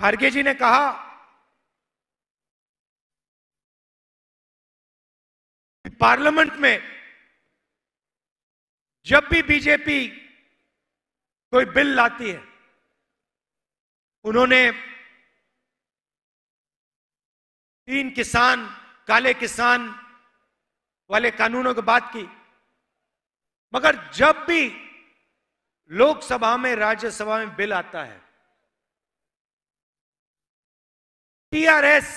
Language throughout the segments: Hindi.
भार्गे जी ने कहा पार्लियामेंट में जब भी बीजेपी कोई बिल लाती है उन्होंने तीन किसान काले किसान वाले कानूनों की बात की मगर जब भी लोकसभा में राज्यसभा में बिल आता है टीआरएस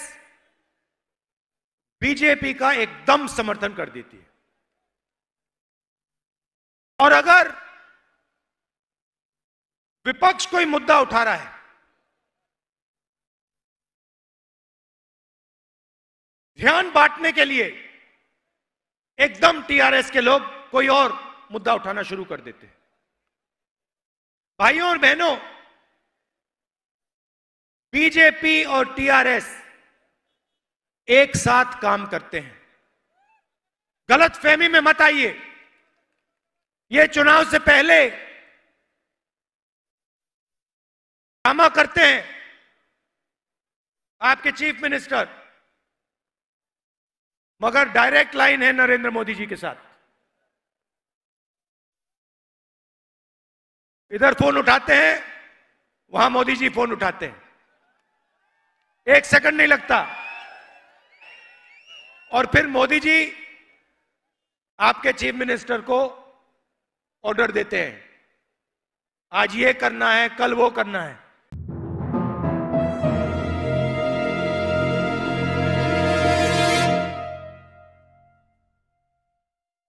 बीजेपी का एकदम समर्थन कर देती है और अगर विपक्ष कोई मुद्दा उठा रहा है ध्यान बांटने के लिए एकदम टीआरएस के लोग कोई और मुद्दा उठाना शुरू कर देते हैं भाइयों और बहनों बीजेपी और टीआरएस एक साथ काम करते हैं गलत फहमी में मत आइए ये चुनाव से पहले ड्रामा करते हैं आपके चीफ मिनिस्टर मगर डायरेक्ट लाइन है नरेंद्र मोदी जी के साथ इधर फोन उठाते हैं वहां मोदी जी फोन उठाते हैं एक सेकंड नहीं लगता और फिर मोदी जी आपके चीफ मिनिस्टर को ऑर्डर देते हैं आज ये करना है कल वो करना है